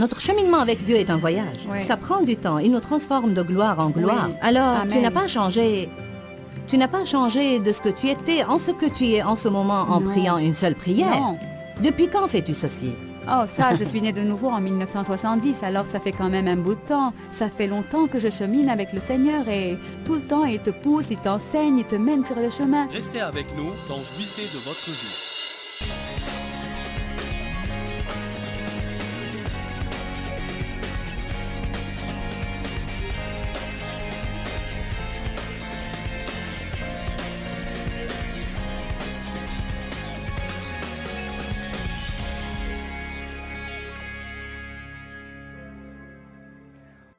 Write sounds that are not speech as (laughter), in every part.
Notre cheminement avec Dieu est un voyage. Ça prend du temps. Il nous transforme de gloire en gloire. Alors, tu n'as pas changé. Tu n'as pas changé de ce que tu étais en ce que tu es en ce moment en priant une seule prière. Depuis quand fais-tu ceci Oh, ça, je (laughs) suis née de nouveau en 1970, alors ça fait quand même un bout de temps. Ça fait longtemps que je chemine avec le Seigneur et tout le temps, il te pousse, il t'enseigne, il te mène sur le chemin. Restez avec nous tant Jouissez de votre vie.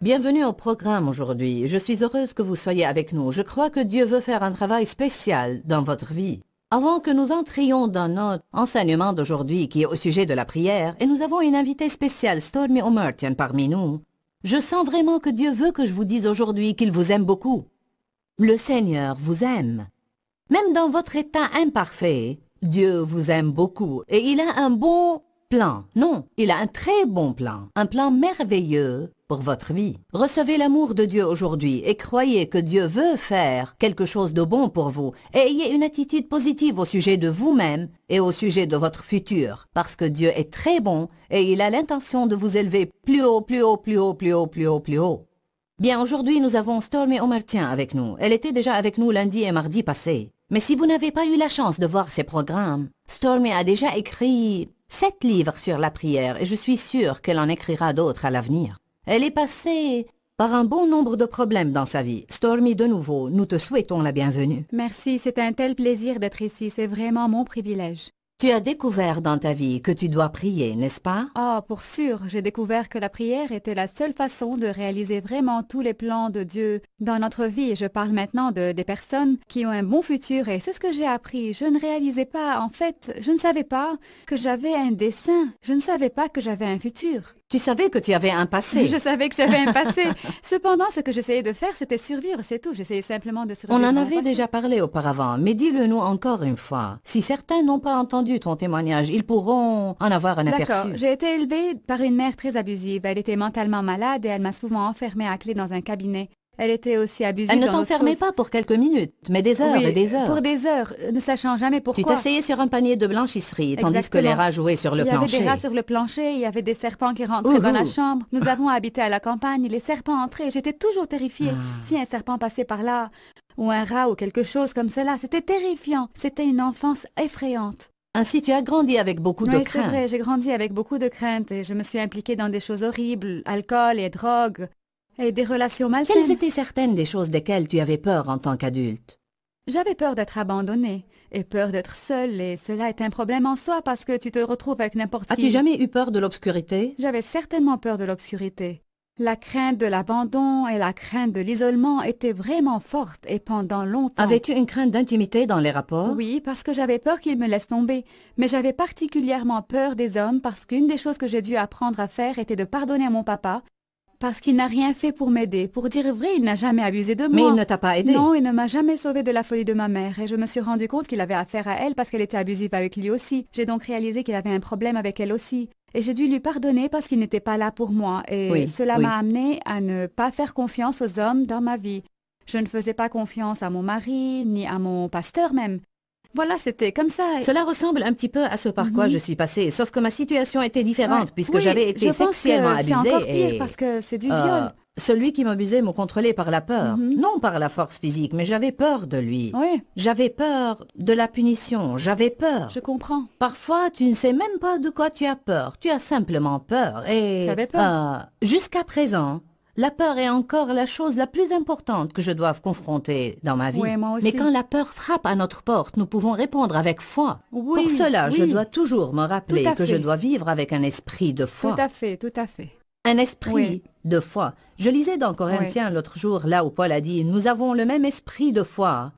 Bienvenue au programme aujourd'hui. Je suis heureuse que vous soyez avec nous. Je crois que Dieu veut faire un travail spécial dans votre vie. Avant que nous entrions dans notre enseignement d'aujourd'hui qui est au sujet de la prière, et nous avons une invitée spéciale, Stormy O'Merton, parmi nous, je sens vraiment que Dieu veut que je vous dise aujourd'hui qu'il vous aime beaucoup. Le Seigneur vous aime. Même dans votre état imparfait, Dieu vous aime beaucoup et il a un bon plan. Non, il a un très bon plan, un plan merveilleux votre vie. Recevez l'amour de Dieu aujourd'hui et croyez que Dieu veut faire quelque chose de bon pour vous et ayez une attitude positive au sujet de vous-même et au sujet de votre futur parce que Dieu est très bon et il a l'intention de vous élever plus haut, plus haut, plus haut, plus haut, plus haut, plus haut. Bien, aujourd'hui nous avons Stormy Omertien avec nous. Elle était déjà avec nous lundi et mardi passé. Mais si vous n'avez pas eu la chance de voir ses programmes, Stormy a déjà écrit sept livres sur la prière et je suis sûre qu'elle en écrira d'autres à l'avenir. Elle est passée par un bon nombre de problèmes dans sa vie. Stormy, de nouveau, nous te souhaitons la bienvenue. Merci, c'est un tel plaisir d'être ici. C'est vraiment mon privilège. Tu as découvert dans ta vie que tu dois prier, n'est-ce pas Ah, oh, pour sûr, j'ai découvert que la prière était la seule façon de réaliser vraiment tous les plans de Dieu dans notre vie. Je parle maintenant de des personnes qui ont un bon futur et c'est ce que j'ai appris. Je ne réalisais pas, en fait, je ne savais pas que j'avais un dessein. Je ne savais pas que j'avais un futur. Tu savais que tu avais un passé. Je savais que j'avais un passé. (laughs) Cependant, ce que j'essayais de faire, c'était survivre, c'est tout. J'essayais simplement de survivre. On en avait déjà parlé auparavant, mais dis-le-nous encore une fois. Si certains n'ont pas entendu ton témoignage, ils pourront en avoir un aperçu. D'accord. J'ai été élevée par une mère très abusive. Elle était mentalement malade et elle m'a souvent enfermée à clé dans un cabinet. Elle était aussi abusive. Elle ne t'enfermait pas pour quelques minutes, mais des heures et des heures. Pour des heures, ne sachant jamais pourquoi. Tu t'asseyais sur un panier de blanchisserie, tandis que les rats jouaient sur le plancher. Il y avait des rats sur le plancher, il y avait des serpents qui rentraient dans la chambre. Nous avons habité à la campagne, les serpents entraient. J'étais toujours terrifiée. Ah. Si un serpent passait par là, ou un rat, ou quelque chose comme cela, c'était terrifiant. C'était une enfance effrayante. Ainsi, tu as grandi avec beaucoup de craintes. c'est vrai, j'ai grandi avec beaucoup de craintes et je me suis impliquée dans des choses horribles, alcool et drogue. Et des relations malsaines. Quelles étaient certaines des choses desquelles tu avais peur en tant qu'adulte J'avais peur d'être abandonnée et peur d'être seule et cela est un problème en soi parce que tu te retrouves avec n'importe qui. As-tu jamais eu peur de l'obscurité J'avais certainement peur de l'obscurité. La crainte de l'abandon et la crainte de l'isolement étaient vraiment fortes et pendant longtemps. Avais-tu une crainte d'intimité dans les rapports Oui, parce que j'avais peur qu'ils me laissent tomber. Mais j'avais particulièrement peur des hommes parce qu'une des choses que j'ai dû apprendre à faire était de pardonner à mon papa parce qu'il n'a rien fait pour m'aider. Pour dire vrai, il n'a jamais abusé de moi. Mais il ne t'a pas aidé. Non, il ne m'a jamais sauvé de la folie de ma mère. Et je me suis rendu compte qu'il avait affaire à elle parce qu'elle était abusive avec lui aussi. J'ai donc réalisé qu'il avait un problème avec elle aussi. Et j'ai dû lui pardonner parce qu'il n'était pas là pour moi. Et cela m'a amené à ne pas faire confiance aux hommes dans ma vie. Je ne faisais pas confiance à mon mari, ni à mon pasteur même. Voilà, c'était comme ça. Cela ressemble un petit peu à ce par quoi mhm. je suis passée, sauf que ma situation était différente, puisque j'avais été je pense que Encore pire parce que c'est du euh, viol. Celui qui m'abusait me contrôlait par la peur, mhm. non par la force physique, mais j'avais peur de lui. J'avais peur de la punition, j'avais peur. Je comprends. Parfois, tu ne sais même pas de quoi tu as peur, tu as simplement peur. Et... J'avais peur. Euh, jusqu'à présent, la peur est encore la chose la plus importante que je dois confronter dans ma vie. Mais quand la peur frappe à notre porte, nous pouvons répondre avec foi. Oui, Pour cela, je dois toujours me rappeler que je dois vivre avec un esprit de foi. Tout à fait, tout à fait. Un esprit de foi. Je lisais dans Corinthiens l'autre jour, là où Paul a dit, nous avons le même esprit de foi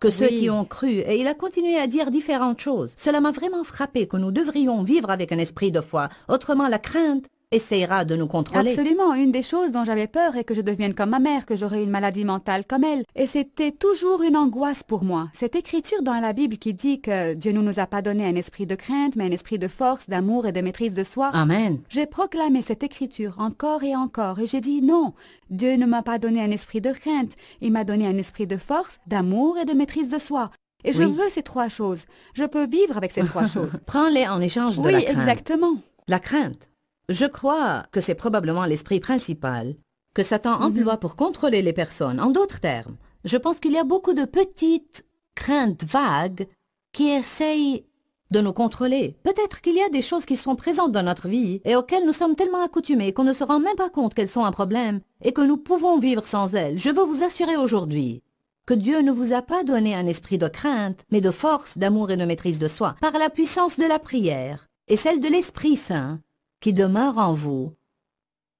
que ceux qui ont cru, et il a continué à dire différentes choses. Cela m'a vraiment frappé que nous devrions vivre avec un esprit de foi, autrement la crainte essayera de nous contrôler. Absolument. Une des choses dont j'avais peur est que je devienne comme ma mère, que j'aurai une maladie mentale comme elle. Et c'était toujours une angoisse pour moi. Cette écriture dans la Bible qui dit que Dieu ne nous a pas donné un esprit de crainte, mais un esprit de force, d'amour et de maîtrise de soi. Amen. J'ai proclamé cette écriture encore et encore et j'ai dit non. Dieu ne m'a pas donné un esprit de crainte. Il m'a donné un esprit de force, d'amour et de maîtrise de soi. Et je veux ces trois choses. Je peux vivre avec ces trois (laughs) choses. Prends-les en échange de la crainte. Oui, exactement. La crainte je crois que c'est probablement l'esprit principal que Satan mhm. emploie pour contrôler les personnes. En d'autres termes, je pense qu'il y a beaucoup de petites craintes vagues qui essayent de nous contrôler. Peut-être qu'il y a des choses qui sont présentes dans notre vie et auxquelles nous sommes tellement accoutumés qu'on ne se rend même pas compte qu'elles sont un problème et que nous pouvons vivre sans elles. Je veux vous assurer aujourd'hui que Dieu ne vous a pas donné un esprit de crainte, mais de force, d'amour et de maîtrise de soi, par la puissance de la prière et celle de l'Esprit Saint qui demeure en vous.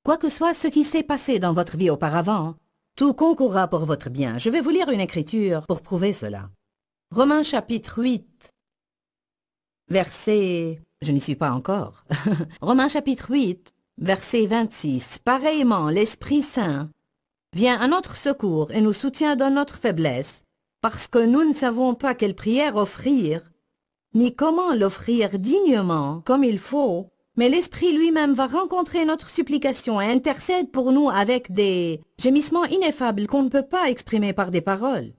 Quoi que soit ce qui s'est passé dans votre vie auparavant, tout concourra pour votre bien. Je vais vous lire une écriture pour prouver cela. Romains chapitre 8, verset... Je n'y suis pas encore. (laughs) Romains chapitre 8, verset 26. Pareillement, l'Esprit Saint vient à notre secours et nous soutient dans notre faiblesse, parce que nous ne savons pas quelle prière offrir, ni comment l'offrir dignement comme il faut, mais l'Esprit lui-même va rencontrer notre supplication et intercède pour nous avec des gémissements ineffables qu'on ne peut pas exprimer par des paroles.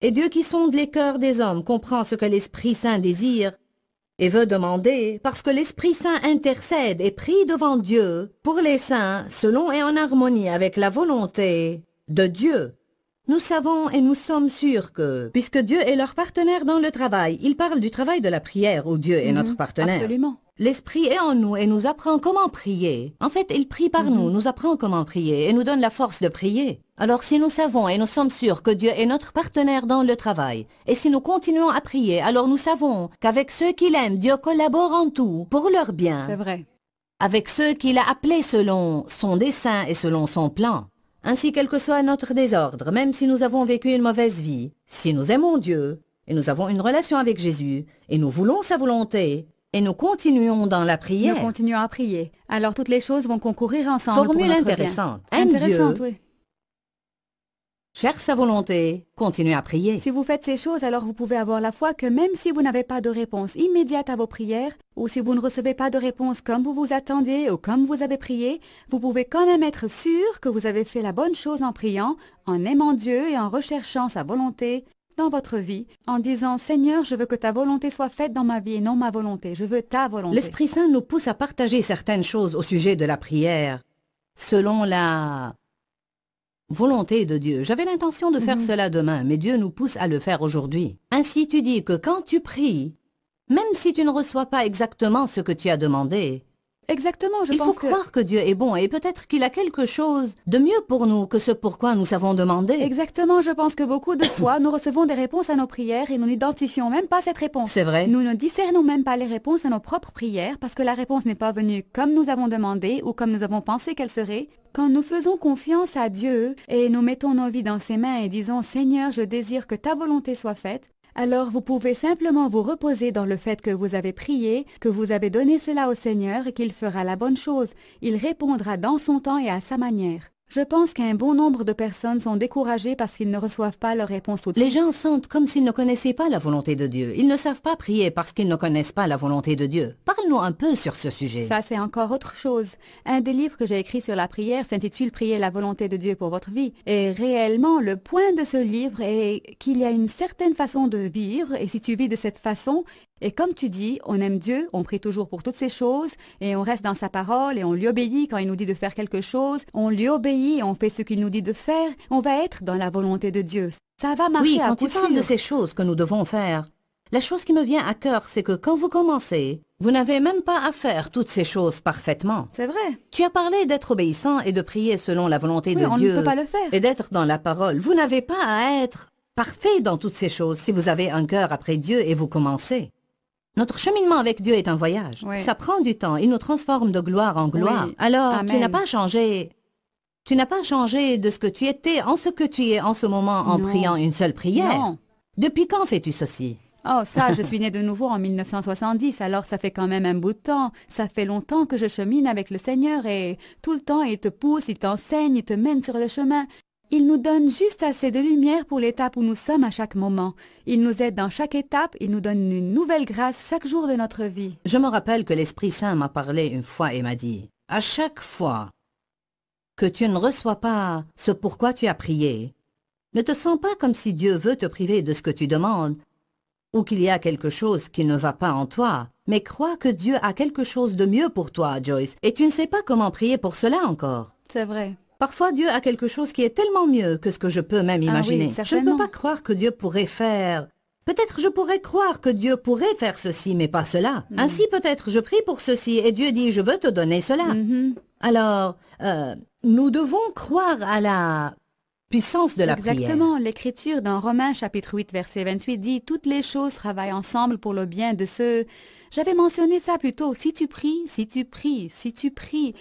Et Dieu qui sonde les cœurs des hommes comprend ce que l'Esprit Saint désire et veut demander, parce que l'Esprit Saint intercède et prie devant Dieu pour les saints selon et en harmonie avec la volonté de Dieu. Nous savons et nous sommes sûrs que, puisque Dieu est leur partenaire dans le travail, il parle du travail de la prière où Dieu est mhm, notre partenaire. Absolument. L'Esprit est en nous et nous apprend comment prier. En fait, il prie par nous, mhm. nous apprend comment prier et nous donne la force de prier. Alors si nous savons et nous sommes sûrs que Dieu est notre partenaire dans le travail, et si nous continuons à prier, alors nous savons qu'avec ceux qu'il aime, Dieu collabore en tout pour leur bien. C'est vrai. Avec ceux qu'il a appelés selon son dessein et selon son plan. Ainsi, quel que soit notre désordre, même si nous avons vécu une mauvaise vie, si nous aimons Dieu, et nous avons une relation avec Jésus, et nous voulons sa volonté, et nous continuons dans la prière. Nous continuons à prier. Alors toutes les choses vont concourir ensemble. Formule pour intéressante. Dieu. Cherche sa volonté, continuez à prier. Si vous faites ces choses, alors vous pouvez avoir la foi que même si vous n'avez pas de réponse immédiate à vos prières, ou si vous ne recevez pas de réponse comme vous vous attendiez ou comme vous avez prié, vous pouvez quand même être sûr que vous avez fait la bonne chose en priant, en aimant Dieu et en recherchant sa volonté dans votre vie en disant Seigneur, je veux que ta volonté soit faite dans ma vie et non ma volonté, je veux ta volonté. L'Esprit Saint nous pousse à partager certaines choses au sujet de la prière selon la volonté de Dieu. J'avais l'intention de faire mhm. cela demain, mais Dieu nous pousse à le faire aujourd'hui. Ainsi tu dis que quand tu pries, même si tu ne reçois pas exactement ce que tu as demandé, Exactement, je Il faut croire que Dieu est bon et peut-être qu'il a quelque chose de mieux pour nous que ce pourquoi nous avons demandé. Exactement, je pense que beaucoup de (laughs) fois, nous recevons des réponses à nos prières et nous n'identifions même pas cette réponse. C'est vrai. Nous ne discernons même pas les réponses à nos propres prières parce que la réponse n'est pas venue comme nous avons demandé ou comme nous avons pensé qu'elle serait. Quand nous faisons confiance à Dieu et nous mettons nos vies dans ses mains et disons Seigneur, je désire que ta volonté soit faite, alors vous pouvez simplement vous reposer dans le fait que vous avez prié, que vous avez donné cela au Seigneur et qu'il fera la bonne chose. Il répondra dans son temps et à sa manière. Je pense qu'un bon nombre de personnes sont découragées parce qu'ils ne reçoivent pas leur réponse au Les gens sentent comme s'ils ne connaissaient pas la volonté de Dieu. Ils ne savent pas prier parce qu'ils ne connaissent pas la volonté de Dieu. Parle-nous un peu sur ce sujet. Ça, c'est encore autre chose. Un des livres que j'ai écrit sur la prière s'intitule Prier la volonté de Dieu pour votre vie. Et réellement, le point de ce livre est qu'il y a une certaine façon de vivre et si tu vis de cette façon, et comme tu dis, on aime Dieu, on prie toujours pour toutes ces choses, et on reste dans sa parole, et on lui obéit quand il nous dit de faire quelque chose, on lui obéit, on fait ce qu'il nous dit de faire, on va être dans la volonté de Dieu. Ça va marcher. Oui, quand tu parles de ces choses que nous devons faire, la chose qui me vient à cœur, c'est que quand vous commencez, vous n'avez même pas à faire toutes ces choses parfaitement. C'est vrai. Tu as parlé d'être obéissant et de prier selon la volonté de Dieu. ne pas le faire. Et d'être dans la parole. Vous n'avez pas à être parfait dans toutes ces choses si vous avez un cœur après Dieu et vous commencez. Notre cheminement avec Dieu est un voyage. Ça prend du temps. Il nous transforme de gloire en gloire. Alors, tu n'as pas changé. Tu n'as pas changé de ce que tu étais en ce que tu es en ce moment en priant une seule prière. Depuis quand fais-tu ceci Oh, ça, je (laughs) suis née de nouveau en 1970, alors ça fait quand même un bout de temps. Ça fait longtemps que je chemine avec le Seigneur et tout le temps, il te pousse, il t'enseigne, il te mène sur le chemin. Il nous donne juste assez de lumière pour l'étape où nous sommes à chaque moment. Il nous aide dans chaque étape, il nous donne une nouvelle grâce chaque jour de notre vie. Je me rappelle que l'Esprit Saint m'a parlé une fois et m'a dit, à chaque fois que tu ne reçois pas ce pourquoi tu as prié, ne te sens pas comme si Dieu veut te priver de ce que tu demandes, ou qu'il y a quelque chose qui ne va pas en toi, mais crois que Dieu a quelque chose de mieux pour toi, Joyce, et tu ne sais pas comment prier pour cela encore. C'est vrai. Parfois, Dieu a quelque chose qui est tellement mieux que ce que je peux même ah imaginer. je ne peux pas croire que Dieu pourrait faire. Peut-être je pourrais croire que Dieu pourrait faire ceci, mais pas cela. Hmm. Ainsi, peut-être je prie pour ceci et Dieu dit, je veux te donner cela. Mm-hmm. Alors, euh, nous devons croire à la puissance de la prière. Exactement. L'Écriture dans Romains chapitre 8, verset 28 dit, toutes les choses travaillent ensemble pour le bien de ceux... J'avais mentionné ça plus tôt. Si tu pries, si tu pries, si tu pries,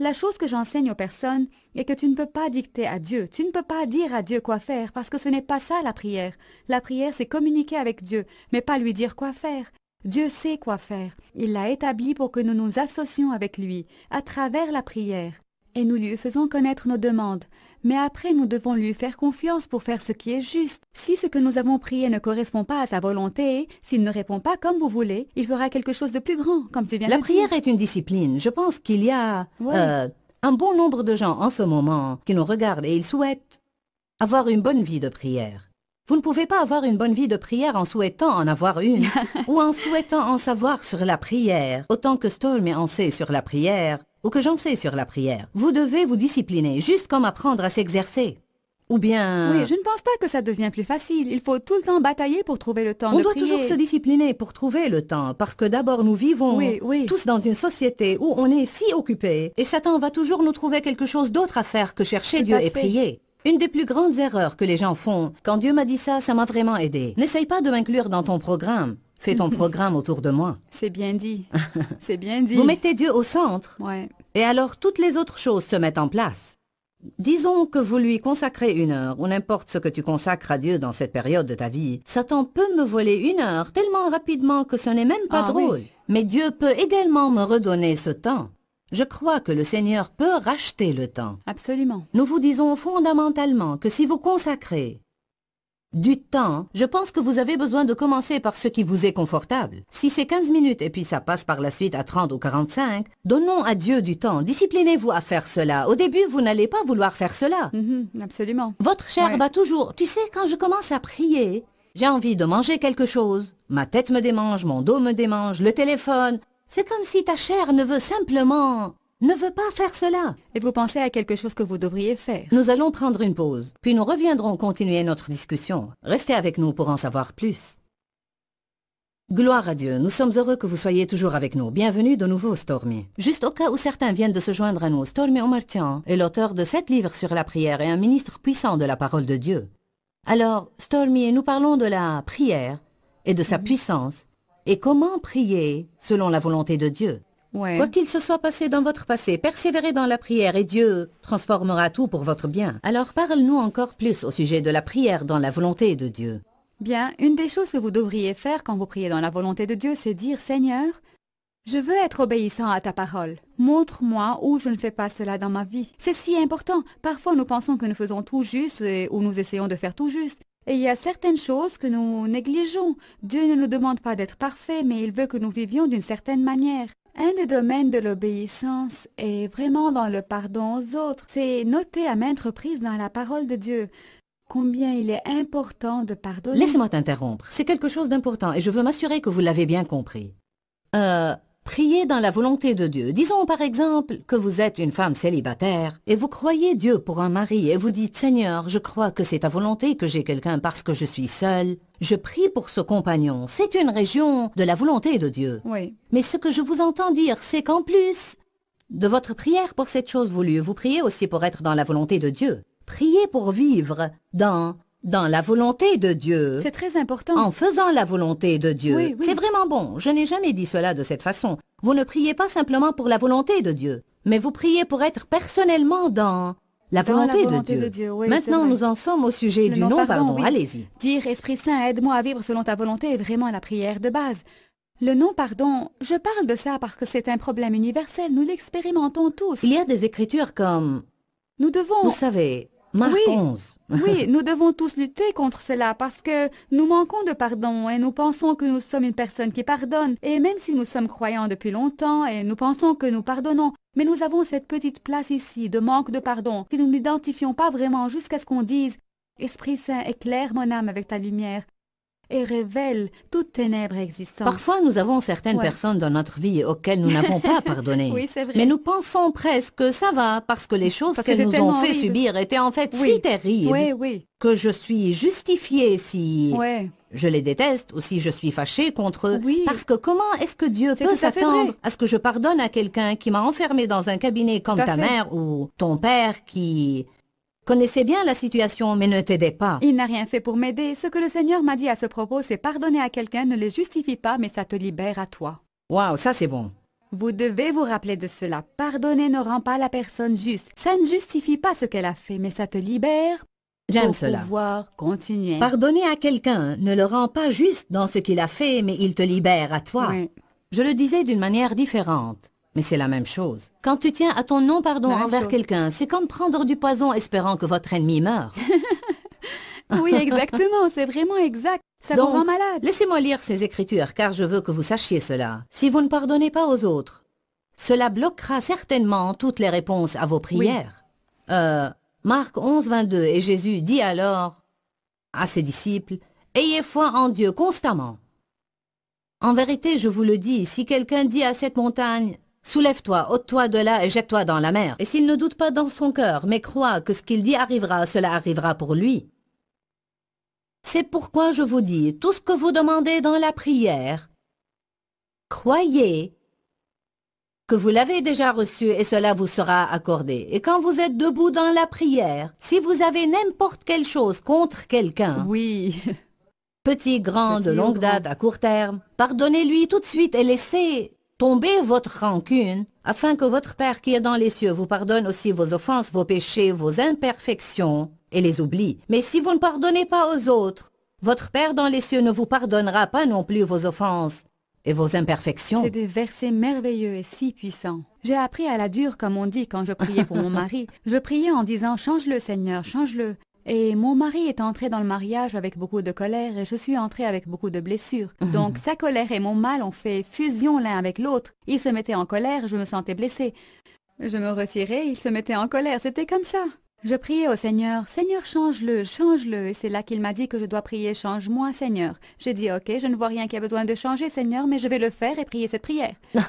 la chose que j'enseigne aux personnes est que tu ne peux pas dicter à Dieu, tu ne peux pas dire à Dieu quoi faire, parce que ce n'est pas ça la prière. La prière, c'est communiquer avec Dieu, mais pas lui dire quoi faire. Dieu sait quoi faire. Il l'a établi pour que nous nous associons avec lui, à travers la prière et nous lui faisons connaître nos demandes. Mais après, nous devons lui faire confiance pour faire ce qui est juste. Si ce que nous avons prié ne correspond pas à sa volonté, s'il ne répond pas comme vous voulez, il fera quelque chose de plus grand, comme tu viens La de prière est une discipline. Je pense qu'il y a euh, un bon nombre de gens en ce moment qui nous regardent et ils souhaitent avoir une bonne vie de prière. Vous ne pouvez pas avoir une bonne vie de prière en souhaitant en avoir une (laughs) ou en souhaitant en savoir sur la prière autant que Storm en sait sur la prière ou que j'en sais sur la prière. Vous devez vous discipliner, juste comme apprendre à s'exercer. Ou bien... Oui, je ne pense pas que ça devient plus facile. Il faut tout le temps batailler pour trouver le temps On doit toujours se discipliner pour trouver le temps, parce que d'abord nous vivons tous dans une société où on est si occupé, et Satan va toujours nous trouver quelque chose d'autre à faire que chercher Dieu et prier. Une des plus grandes erreurs que les gens font, quand Dieu m'a dit ça, ça m'a vraiment aidé. N'essaye pas de m'inclure dans ton programme. Fais ton (laughs) programme autour de moi. C'est bien dit. (laughs) C'est bien dit. Vous mettez Dieu au centre. Ouais. Et alors toutes les autres choses se mettent en place. Disons que vous lui consacrez une heure, ou n'importe ce que tu consacres à Dieu dans cette période de ta vie, Satan peut me voler une heure tellement rapidement que ce n'est même pas ah drôle. Mais Dieu peut également me redonner ce temps. Je crois que le Seigneur peut racheter le temps. Absolument. Nous vous disons fondamentalement que si vous consacrez du temps, je pense que vous avez besoin de commencer par ce qui vous est confortable. Si c'est 15 minutes et puis ça passe par la suite à 30 ou 45, donnons à Dieu du temps. Disciplinez-vous à faire cela. Au début, vous n'allez pas vouloir faire cela. Mm-hmm, absolument. Votre chair bat toujours. Tu sais, quand je commence à prier, j'ai envie de manger quelque chose. Ma tête me démange, mon dos me démange, le téléphone. C'est comme si ta chair ne veut simplement ne veut pas faire cela. Et vous pensez à quelque chose que vous devriez faire Nous allons prendre une pause, puis nous reviendrons continuer notre discussion. Restez avec nous pour en savoir plus. Gloire à Dieu, nous sommes heureux que vous soyez toujours avec nous. Bienvenue de nouveau, Stormy. Juste au cas où certains viennent de se joindre à nous, Stormy Omartian est l'auteur de sept livres sur la prière et un ministre puissant de la parole de Dieu. Alors, Stormy, nous parlons de la prière et de sa mhm. puissance et comment prier selon la volonté de Dieu. Quoi qu'il se soit passé dans votre passé, persévérez dans la prière et Dieu transformera tout pour votre bien. Alors parle-nous encore plus au sujet de la prière dans la volonté de Dieu. Bien, une des choses que vous devriez faire quand vous priez dans la volonté de Dieu, c'est dire Seigneur, je veux être obéissant à ta parole. Montre-moi où je ne fais pas cela dans ma vie. C'est si important. Parfois nous pensons que nous faisons tout juste ou nous essayons de faire tout juste. Et il y a certaines choses que nous négligeons. Dieu ne nous demande pas d'être parfaits, mais il veut que nous vivions d'une certaine manière. Un des domaines de l'obéissance est vraiment dans le pardon aux autres. C'est noté à maintes reprises dans la parole de Dieu. Combien il est important de pardonner. Laissez-moi t'interrompre. C'est quelque chose d'important et je veux m'assurer que vous l'avez bien compris. Euh, Priez dans la volonté de Dieu. Disons par exemple que vous êtes une femme célibataire et vous croyez Dieu pour un mari et vous dites Seigneur, je crois que c'est ta volonté que j'ai quelqu'un parce que je suis seule. Je prie pour ce compagnon. C'est une région de la volonté de Dieu. Oui. Mais ce que je vous entends dire, c'est qu'en plus de votre prière pour cette chose voulue, vous priez aussi pour être dans la volonté de Dieu. Priez pour vivre dans dans la volonté de Dieu. C'est très important. En faisant la volonté de Dieu. C'est vraiment bon. Je n'ai jamais dit cela de cette façon. Vous ne priez pas simplement pour la volonté de Dieu, mais vous priez pour être personnellement dans la volonté, de Dieu. Maintenant, nous en sommes au sujet du non pardon. Allez-y. Dire Esprit Saint, aide-moi à vivre selon ta volonté est vraiment la prière de base. Le non pardon, je parle de ça parce que c'est un problème universel. Nous l'expérimentons tous. Il y a des écritures comme... Nous devons... Vous savez, oui, oui, (laughs) nous devons tous lutter contre cela parce que nous manquons de pardon et nous pensons que nous sommes une personne qui pardonne. Et même si nous sommes croyants depuis longtemps et nous pensons que nous pardonnons, mais nous avons cette petite place ici de manque de pardon que nous n'identifions pas vraiment jusqu'à ce qu'on dise Esprit Saint, éclaire mon âme avec ta lumière et révèle toute ténèbre existante. Parfois, nous avons certaines personnes dans notre vie auxquelles nous n'avons pas (laughs) pardonné. Mais nous pensons presque que ça va parce que les choses qu'elles nous ont fait subir étaient en fait si terribles que je suis justifiée si je les déteste ou si je suis fâchée contre eux. Parce que comment est-ce que Dieu peut s'attendre à, ce que je pardonne à quelqu'un qui m'a enfermé dans un cabinet comme ta mère ou ton père qui connaissait bien la situation mais ne t'aidait pas. Il n'a rien fait pour m'aider. Ce que le Seigneur m'a dit à ce propos, c'est pardonner à quelqu'un ne le justifie pas, mais ça te libère à toi. Waouh, ça c'est bon. Vous devez vous rappeler de cela. Pardonner ne rend pas la personne juste. Ça ne justifie pas ce qu'elle a fait, mais ça te libère J'aime cela. pouvoir continuer. Pardonner à quelqu'un ne le rend pas juste dans ce qu'il a fait, mais il te libère à toi. Je le disais d'une manière différente. Mais c'est la même chose. Quand tu tiens à ton nom, pardon, envers quelqu'un, c'est comme prendre du poison espérant que votre ennemi meure. (laughs) oui, exactement, c'est vraiment exact. Ça vous rend malade. Laissez-moi lire ces écritures, car je veux que vous sachiez cela. Si vous ne pardonnez pas aux autres, cela bloquera certainement toutes les réponses à vos prières. Euh, Marc 11, 22, et Jésus dit alors à ses disciples, Ayez foi en Dieu constamment. En vérité, je vous le dis, si quelqu'un dit à cette montagne, Soulève-toi, ôte-toi de là et jette-toi dans la mer. Et s'il ne doute pas dans son cœur, mais croit que ce qu'il dit arrivera, cela arrivera pour lui. C'est pourquoi je vous dis, tout ce que vous demandez dans la prière, croyez que vous l'avez déjà reçu et cela vous sera accordé. Et quand vous êtes debout dans la prière, si vous avez n'importe quelle chose contre quelqu'un, oui. petit, grand, de longue date, à court terme, pardonnez-lui tout de suite et laissez Tombez votre rancune, afin que votre Père qui est dans les cieux vous pardonne aussi vos offenses, vos péchés, vos imperfections et les oublie. Mais si vous ne pardonnez pas aux autres, votre Père dans les cieux ne vous pardonnera pas non plus vos offenses et vos imperfections. C'est des versets merveilleux et si puissants. J'ai appris à la dure, comme on dit quand je priais pour mon mari. Je priais en disant Change-le, Seigneur, change-le. Et mon mari est entré dans le mariage avec beaucoup de colère et je suis entrée avec beaucoup de blessures. Mhm. Donc sa colère et mon mal ont fait fusion l'un avec l'autre. Il se mettait en colère, je me sentais blessée. Je me retirais, il se mettait en colère, c'était comme ça. Je priais au Seigneur, Seigneur, change-le, change-le. Et c'est là qu'il m'a dit que je dois prier, change-moi, Seigneur. J'ai dit, OK, je ne vois rien qui a besoin de changer, Seigneur, mais je vais le faire et prier cette prière. (laughs)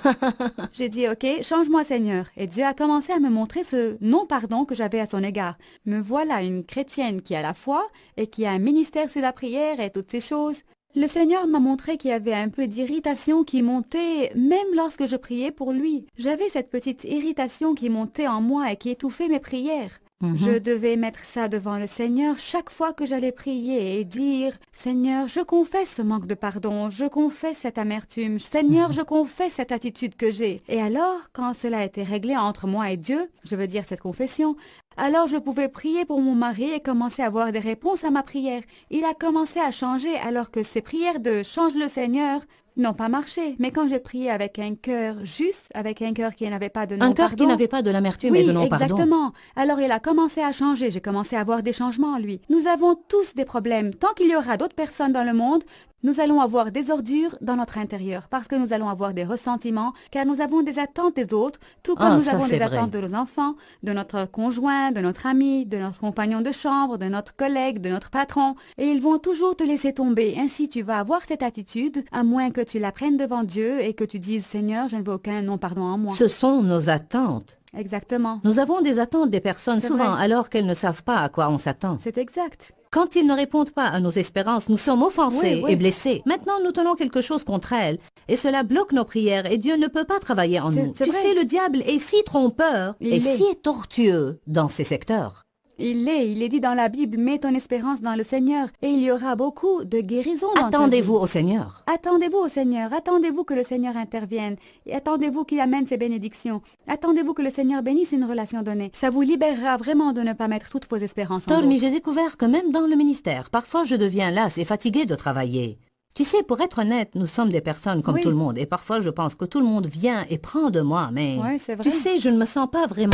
J'ai dit, OK, change-moi, Seigneur. Et Dieu a commencé à me montrer ce non-pardon que j'avais à son égard. Me voilà une chrétienne qui a la foi et qui a un ministère sur la prière et toutes ces choses. Le Seigneur m'a montré qu'il y avait un peu d'irritation qui montait même lorsque je priais pour lui. J'avais cette petite irritation qui montait en moi et qui étouffait mes prières. Mhm. Je devais mettre ça devant le Seigneur chaque fois que j'allais prier et dire, Seigneur, je confesse ce manque de pardon, je confesse cette amertume, Seigneur, mhm. je confesse cette attitude que j'ai. Et alors, quand cela était réglé entre moi et Dieu, je veux dire cette confession, alors je pouvais prier pour mon mari et commencer à avoir des réponses à ma prière. Il a commencé à changer alors que ces prières de Change le Seigneur n'ont pas marché. Mais quand j'ai prié avec un cœur juste, avec un cœur qui n'avait pas de non-pardon. Un cœur qui n'avait pas de l'amertume oui, et de non-pardon. Exactement. Alors il a commencé à changer. J'ai commencé à voir des changements, en lui. Nous avons tous des problèmes. Tant qu'il y aura d'autres personnes dans le monde, nous allons avoir des ordures dans notre intérieur parce que nous allons avoir des ressentiments, car nous avons des attentes des autres, tout comme ah, nous avons des attentes de nos enfants, de notre conjoint, de notre ami, de notre compagnon de chambre, de notre collègue, de notre patron. Et ils vont toujours te laisser tomber. Ainsi, tu vas avoir cette attitude, à moins que tu la prennes devant Dieu et que tu dises Seigneur, je ne veux aucun non-pardon en moi. Ce sont nos attentes. Exactement. Nous avons des attentes des personnes souvent alors qu'elles ne savent pas à quoi on s'attend. C'est exact. Quand ils ne répondent pas à nos espérances, nous sommes offensés et blessés. Maintenant, nous tenons quelque chose contre elles, et cela bloque nos prières, et Dieu ne peut pas travailler en nous. Tu sais, le diable est si trompeur et si tortueux dans ces secteurs. Il l'est, il est dit dans la Bible, mets ton espérance dans le Seigneur, et il y aura beaucoup de guérisons. Attendez-vous au Seigneur. Attendez-vous au Seigneur. Attendez-vous que le Seigneur intervienne. Et attendez-vous qu'il amène ses bénédictions. Attendez-vous que le Seigneur bénisse une relation donnée. Ça vous libérera vraiment de ne pas mettre toutes vos espérances Stormy, Mais j'ai découvert que même dans le ministère, parfois je deviens lasse et fatiguée de travailler. Tu sais, pour être honnête, nous sommes des personnes comme tout le monde. Et parfois, je pense que tout le monde vient et prend de moi, mais... Tu sais, je ne me sens pas vraiment...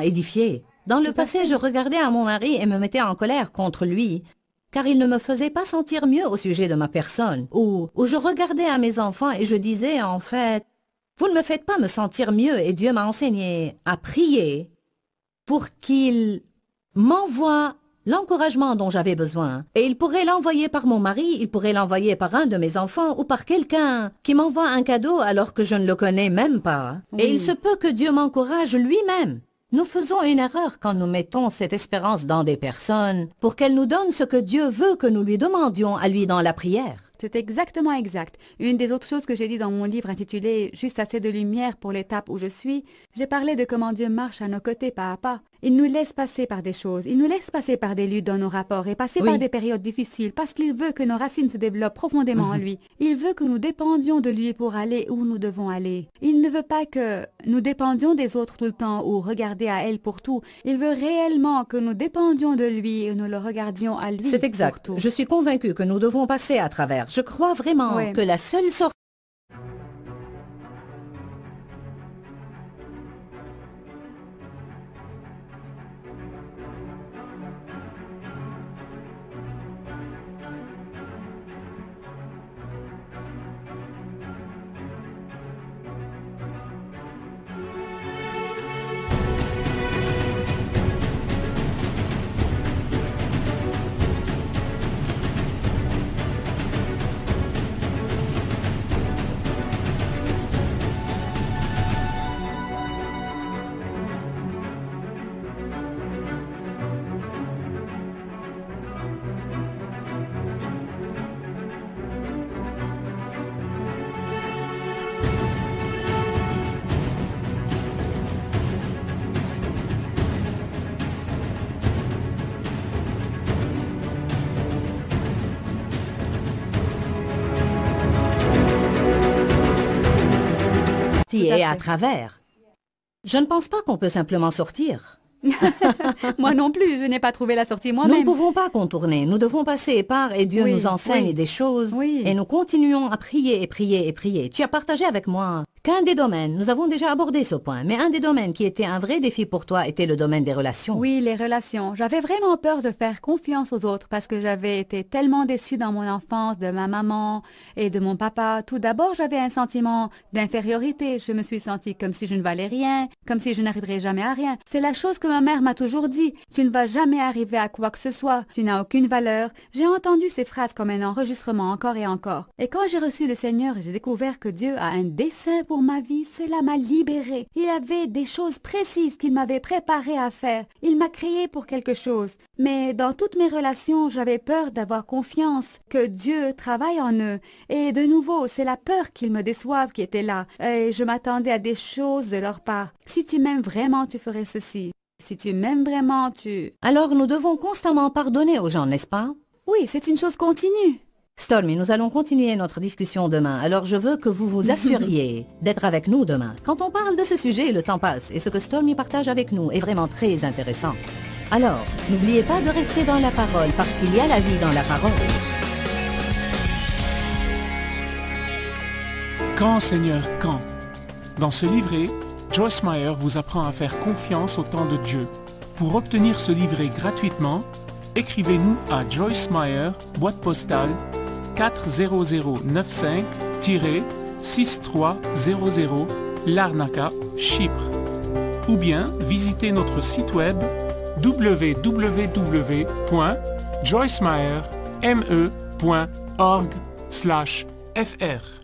édifié Dans le passé, je regardais à mon mari et me mettais en colère contre lui, car il ne me faisait pas sentir mieux au sujet de ma personne, ou, ou je regardais à mes enfants et je disais en fait, vous ne me faites pas me sentir mieux et Dieu m'a enseigné à prier pour qu'il m'envoie l'encouragement dont j'avais besoin. Et il pourrait l'envoyer par mon mari, il pourrait l'envoyer par un de mes enfants ou par quelqu'un qui m'envoie un cadeau alors que je ne le connais même pas. Et il se peut que Dieu m'encourage lui-même nous faisons une erreur quand nous mettons cette espérance dans des personnes pour qu'elles nous donnent ce que Dieu veut que nous lui demandions à lui dans la prière. C'est exactement exact. Une des autres choses que j'ai dit dans mon livre intitulé Juste assez de lumière pour l'étape où je suis, j'ai parlé de comment Dieu marche à nos côtés pas à pas. Il nous laisse passer par des choses, il nous laisse passer par des luttes dans nos rapports et passer par des périodes difficiles parce qu'il veut que nos racines se développent profondément en mhm. lui. Il veut que nous dépendions de lui pour aller où nous devons aller. Il ne veut pas que nous dépendions des autres tout le temps ou regarder à elle pour tout. Il veut réellement que nous dépendions de lui et nous le regardions à lui. C'est exact. Je suis convaincue que nous devons passer à travers. Je crois vraiment que la seule sorte... et à travers. Je ne pense pas qu'on peut simplement sortir. (laughs) moi non plus, je n'ai pas trouvé la sortie moi-même. Nous ne pouvons pas contourner. Nous devons passer par et Dieu nous enseigne des choses. Et nous continuons à prier et prier et prier. Tu as partagé avec moi qu'un des domaines, nous avons déjà abordé ce point, mais un des domaines qui était un vrai défi pour toi était le domaine des relations. Oui, les relations. J'avais vraiment peur de faire confiance aux autres parce que j'avais été tellement déçue dans mon enfance de ma maman et de mon papa. Tout d'abord, j'avais un sentiment d'infériorité. Je me suis sentie comme si je ne valais rien, comme si je n'arriverais jamais à rien. C'est la chose que ma mère m'a toujours dit, tu ne vas jamais arriver à quoi que ce soit, tu n'as aucune valeur. J'ai entendu ces phrases comme un enregistrement encore et encore. Et quand j'ai reçu le Seigneur, et j'ai découvert que Dieu a un dessein pour ma vie. Cela m'a libérée. Il avait des choses précises qu'il m'avait préparées à faire. Il m'a créé pour quelque chose. Mais dans toutes mes relations, j'avais peur d'avoir confiance, que Dieu travaille en eux. Et de nouveau, c'est la peur qu'ils me déçoivent qui était là. Et je m'attendais à des choses de leur part. Si tu m'aimes vraiment, tu ferais ceci. Si tu m'aimes vraiment, tu... Alors nous devons constamment pardonner aux gens, n'est-ce pas Oui, c'est une chose continue. Stormy, nous allons continuer notre discussion demain, alors je veux que vous vous assuriez (laughs) d'être avec nous demain. Quand on parle de ce sujet, le temps passe, et ce que Stormy partage avec nous est vraiment très intéressant. Alors, n'oubliez pas de rester dans la parole, parce qu'il y a la vie dans la parole. Quand, Seigneur, quand Dans ce livret, Joyce Meyer vous apprend à faire confiance au temps de Dieu. Pour obtenir ce livret gratuitement, écrivez-nous à Joyce Meyer, boîte postale 40095-6300 Larnaca, Chypre. Ou bien visitez notre site web www.joycemeyer.me.org/fr.